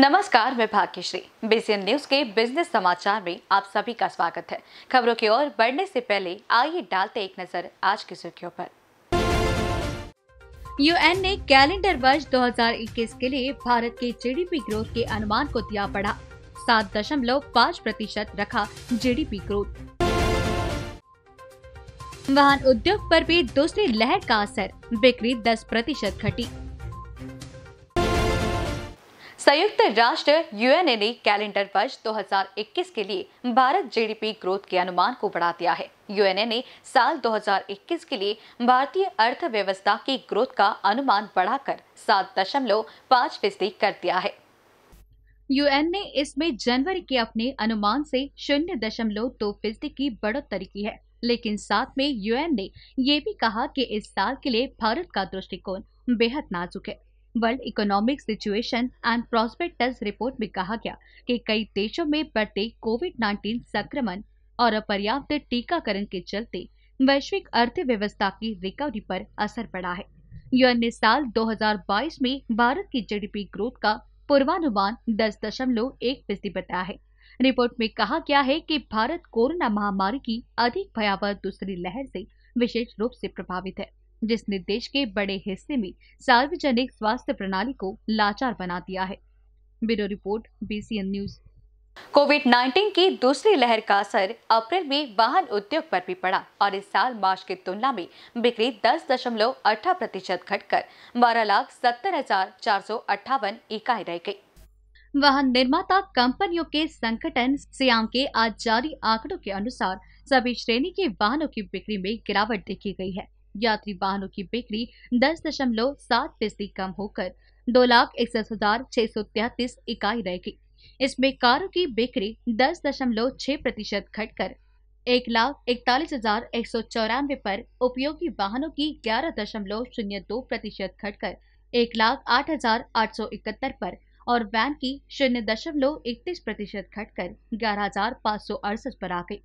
नमस्कार मैं Bhagyashree BCN news के बिजनेस समाचार में आप सभी का स्वागत है खबरों की ओर बढ़ने से पहले आइए डालते एक नजर आज की सुर्खियों पर यूएन ने कैलेंडर वर्ष 2021 के लिए भारत के जीडीपी ग्रोथ के अनुमान को दिया बढ़ा सात दशमलव पाँच प्रतिशत रखा जीडीपी ग्रोथ वाहन उद्योग पर भी दूसरी लहर का असर बिक्री दस प्रतिशत घटी संयुक्त राष्ट्र यूएनए ने कैलेंडर वर्ष 2021 के लिए भारत जीडीपी ग्रोथ के अनुमान को बढ़ा दिया है यूएनए ने साल 2021 के लिए भारतीय अर्थव्यवस्था की ग्रोथ का अनुमान बढ़ाकर सात दशमलव पाँच फीसदी कर दिया है यूएन ने इसमें जनवरी के अपने अनुमान से शून्य दशमलव दो फीसदी की बढ़ोतरी की है लेकिन साथ में यूएन ने ये भी कहा कि इस साल के लिए भारत का दृष्टिकोण बेहद नाजुक है world economic situation and prospects report में कहा गया कि कई देशों में बढ़ते कोविड 19 संक्रमण और अपर्याप्त टीकाकरण के चलते वैश्विक अर्थव्यवस्था की रिकवरी पर असर पड़ा है यूएन ने साल 2022 में भारत की जीडीपी ग्रोथ का पूर्वानुमान दस दशमलव एक फीसदी बताया है रिपोर्ट में कहा गया है कि भारत कोरोना महामारी की अधिक भयावह दूसरी लहर से विशेष रूप से प्रभावित है जिसने देश के बड़े हिस्से में सार्वजनिक स्वास्थ्य प्रणाली को लाचार बना दिया है bureau report BCN news Covid 19 की दूसरी लहर का असर अप्रैल में वाहन उद्योग पर भी पड़ा और इस साल मार्च की तुलना में बिक्री दस दशमलव अठारह प्रतिशत घट कर बारह लाख सत्तर हजार चार सौ अट्ठावन इकाई रह गई वाहन निर्माता कंपनियों के संगठन सियाम के आज जारी आंकड़ों के अनुसार सभी श्रेणी के वाहनों की बिक्री में गिरावट देखी गई है यात्री वाहनों की बिक्री दस दशमलव सात फीसदी कम होकर दो लाख इकसठ हजार छह सौ तैतीस इकाई रह गई इसमें कारों की बिक्री दस दशमलव छह प्रतिशत घटकर एक लाख इकतालीस हजार एक सौ चौरानवे पर उपयोगी वाहनों की ग्यारह दशमलव शून्य दो प्रतिशत घटकर एक लाख आठ हजार आठ सौ इकहत्तर पर और वैन की शून्य दशमलव इकतीस प्रतिशत घटकर ग्यारह हजार पाँच सौ अड़सठ पर आ गई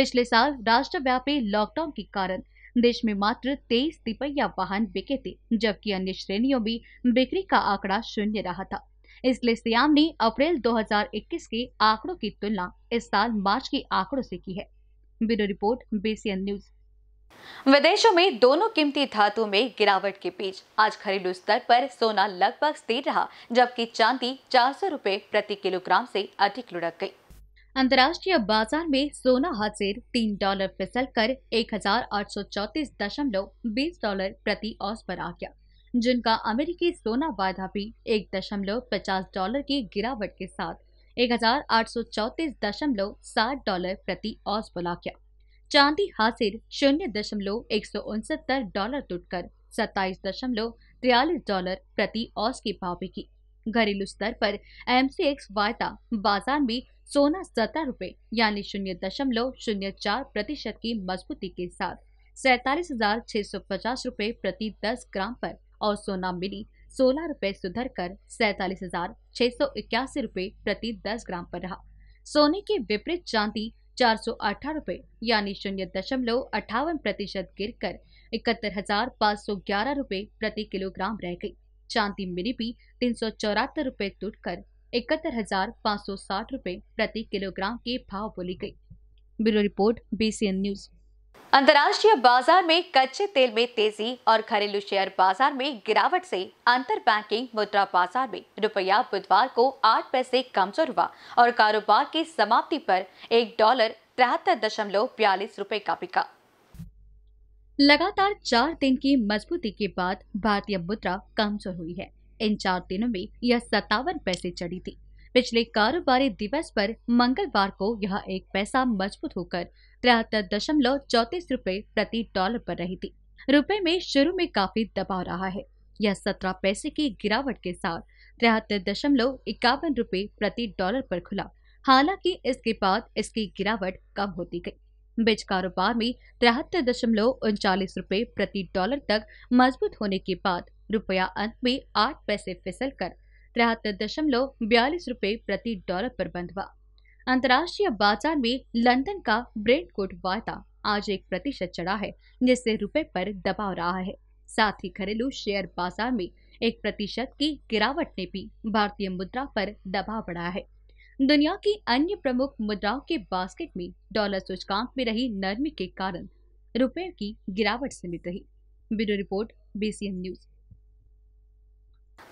पिछले साल राष्ट्रव्यापी लॉकडाउन के कारण देश में मात्र तेईस तिपहिया वाहन बिके थे जबकि अन्य श्रेणियों में बिक्री का आंकड़ा शून्य रहा था इसलिए सियाम ने अप्रैल 2021 के आंकड़ों की तुलना इस साल मार्च के आंकड़ों से की है ब्यूरो रिपोर्ट बेसियन न्यूज विदेशों में दोनों कीमती धातु में गिरावट के बीच आज घरेलू स्तर पर सोना लगभग स्थिर रहा जबकि चांदी चार सौ प्रति किलोग्राम से अधिक लुढ़क गई अंतर्राष्ट्रीय बाजार में सोना हाजिर तीन डॉलर फिसल कर एक डॉलर प्रति औस पर आ गया जिनका अमेरिकी सोना वायदा भी एक दशमलव पचास डॉलर की गिरावट के साथ एक हजार आठ सौ दशमलव सात डॉलर प्रति औस बुला गया चांदी हासिर शून्य दशमलव एक सौ उनसत्तर डॉलर टूटकर सत्ताईस दशमलव तिरालीस डॉलर प्रति औस की भाव की घरेलू स्तर पर एमसीएक्स वायदा बाजार में सोना सत्रह रूपए यानी शून्य दशमलव शून्य चार प्रतिशत की मजबूती के साथ सैतालीस हजार छह सौ पचास रूपए प्रति दस ग्राम पर और सोना मिली सोलह रूपए सुधर कर सैतालीस हजार छह सौ इक्यासी रूपए प्रति दस ग्राम पर रहा सोने के विपरीत चांदी चार सौ अठारह रूपए यानी शून्य दशमलव अठावन प्रतिशत गिर कर इकहत्तर हजार पाँच सौ ग्यारह रूपए प्रति किलोग्राम रह गई चांदी मिली भी तीन सौ चौरातर रूपए टूट कर इकहत्तर हजार पाँच सौ साठ रूपए प्रति किलोग्राम के भाव बोली गई ब्यूरो रिपोर्ट बीसीएन न्यूज अंतर्राष्ट्रीय बाजार में कच्चे तेल में तेजी और घरेलू शेयर बाजार में गिरावट से अंतर बैंकिंग मुद्रा बाजार में रुपया बुधवार को आठ पैसे कमजोर हुआ और कारोबार की समाप्ति पर एक डॉलर तिहत्तर दशमलव बयालीस रूपए का बिका लगातार चार दिन की मजबूती के बाद भारतीय मुद्रा कमजोर हुई है इन चार दिनों में यह सत्तावन पैसे चढ़ी थी पिछले कारोबारी दिवस पर मंगलवार को यह एक पैसा मजबूत होकर तिहत्तर दशमलव चौतीस रूपए प्रति डॉलर पर रही थी रुपए में शुरू में काफी दबाव रहा है यह सत्रह पैसे की गिरावट के साथ तिहत्तर दशमलव इक्यावन रूपए प्रति डॉलर पर खुला हालांकि इसके बाद इसकी गिरावट कम होती गई बिज कारोबार में तिहत्तर दशमलव उनचालीस रूपए प्रति डॉलर तक मजबूत होने के बाद रुपया अंत में आठ पैसे फिसल कर तिहत्तर दशमलव बयालीस रुपये प्रति डॉलर पर बंद हुआ अंतर्राष्ट्रीय बाजार में लंदन का ब्रेड कोट वायदा आज एक प्रतिशत चढ़ा है जिससे रुपए पर दबाव रहा है साथ ही घरेलू शेयर बाजार में एक प्रतिशत की गिरावट ने भी भारतीय मुद्रा पर दबाव बढ़ा है दुनिया की अन्य प्रमुख मुद्राओं के बास्केट में डॉलर सूचकांक में रही नरमी के कारण रुपये की गिरावट सीमित रही bureau report BCN news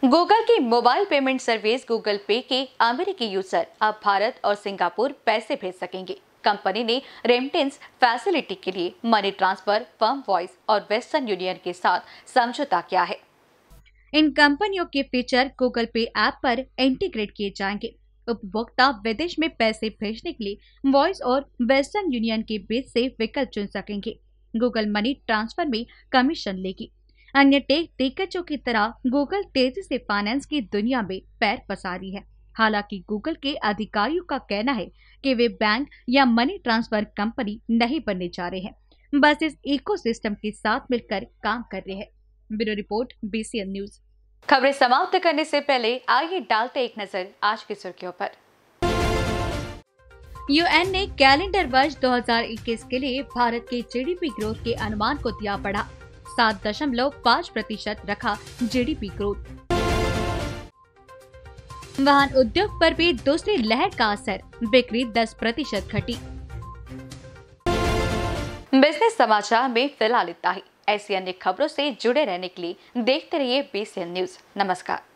Google की mobile payment service Google Pay के अमेरिकी यूजर अब भारत और सिंगापुर पैसे भेज सकेंगे कंपनी ने रेमिटेंस फैसिलिटी के लिए मनी ट्रांसफर फर्म वॉइस और वेस्टर्न यूनियन के साथ समझौता किया है इन कंपनियों के फीचर गूगल पे ऐप पर इंटीग्रेट किए जाएंगे उपभोक्ता विदेश में पैसे भेजने के लिए वॉइस और वेस्टर्न यूनियन के बीच से विकल्प चुन सकेंगे गूगल मनी ट्रांसफर में कमीशन लेगी अन्य टेक दिग्गजों की तरह गूगल तेजी से फाइनेंस की दुनिया में पैर पसारी है हालांकि गूगल के अधिकारियों का कहना है कि वे बैंक या मनी ट्रांसफर कंपनी नहीं बनने जा रहे हैं बस इस इकोसिस्टम के साथ मिलकर काम कर रहे हैं ब्यूरो रिपोर्ट बीसीएन न्यूज खबरें समाप्त करने से पहले आइए डालते एक नजर आज की सुर्खियों पर यूएन ने कैलेंडर वर्ष 2021 के लिए भारत के जीडीपी ग्रोथ के अनुमान को दिया बढ़ा सात दशमलव पाँच प्रतिशत रखा जीडीपी ग्रोथ वाहन उद्योग पर भी दूसरी लहर का असर बिक्री 10 प्रतिशत घटी बिजनेस समाचार में फिलहाल इतना ही ऐसी अन्य खबरों से जुड़े रहने के लिए देखते रहिए बीसीएन न्यूज नमस्कार